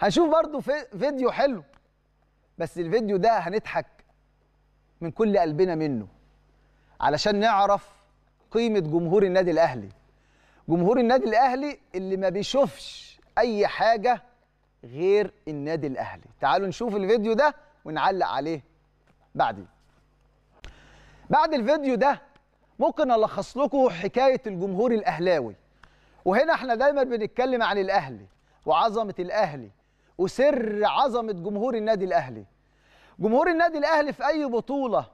هنشوف برضو في فيديو حلو بس الفيديو ده هنضحك من كل قلبنا منه علشان نعرف قيمة جمهور النادي الأهلي جمهور النادي الأهلي اللي ما بيشوفش أي حاجة غير النادي الأهلي تعالوا نشوف الفيديو ده ونعلق عليه بعدين بعد الفيديو ده ممكن ألخص لكم حكاية الجمهور الأهلاوي وهنا احنا دايما بنتكلم عن الأهلي وعظمة الأهلي وسر عظمه جمهور النادي الاهلي جمهور النادي الاهلي في اي بطوله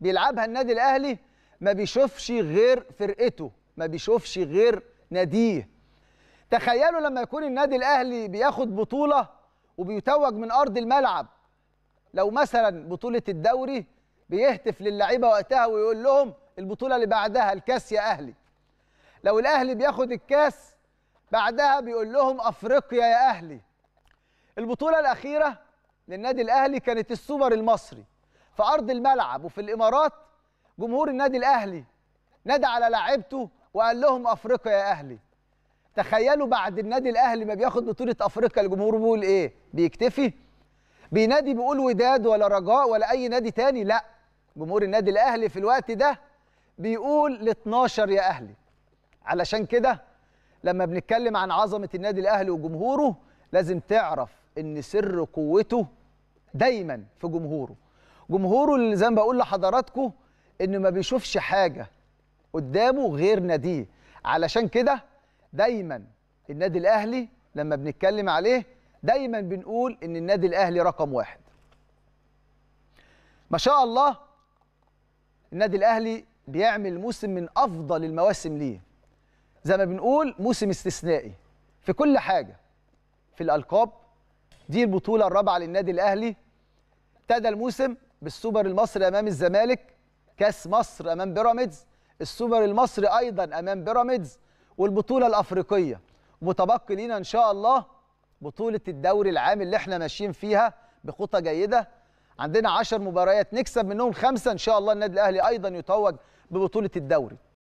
بيلعبها النادي الاهلي ما بيشوفش غير فرقته ما بيشوفش غير ناديه تخيلوا لما يكون النادي الاهلي بياخد بطوله وبيتوج من ارض الملعب لو مثلا بطوله الدوري بيهتف للعيبه وقتها ويقول لهم البطوله اللي بعدها الكاس يا اهلي لو الاهلي بياخد الكاس بعدها بيقول لهم افريقيا يا اهلي البطوله الاخيره للنادي الاهلي كانت السوبر المصري في ارض الملعب وفي الامارات جمهور النادي الاهلي نادى على لاعبته وقال لهم افريقيا يا اهلي تخيلوا بعد النادي الاهلي ما بياخد بطوله افريقيا الجمهور بيقول ايه بيكتفي بينادي بيقول وداد ولا رجاء ولا اي نادي تاني لا جمهور النادي الاهلي في الوقت ده بيقول ل 12 يا اهلي علشان كده لما بنتكلم عن عظمه النادي الاهلي وجمهوره لازم تعرف ان سر قوته دايما في جمهوره جمهوره اللي زي ما بقول لحضراتكم انه ما بيشوفش حاجه قدامه غير ناديه علشان كده دايما النادي الاهلي لما بنتكلم عليه دايما بنقول ان النادي الاهلي رقم واحد ما شاء الله النادي الاهلي بيعمل موسم من افضل المواسم ليه زي ما بنقول موسم استثنائي في كل حاجه في الالقاب دي البطوله الرابعه للنادي الاهلي ابتدى الموسم بالسوبر المصري امام الزمالك كاس مصر امام بيراميدز السوبر المصري ايضا امام بيراميدز والبطوله الافريقيه متبقي لينا ان شاء الله بطوله الدوري العام اللي احنا ماشيين فيها بخطى جيده عندنا 10 مباريات نكسب منهم خمسه ان شاء الله النادي الاهلي ايضا يتوج ببطوله الدوري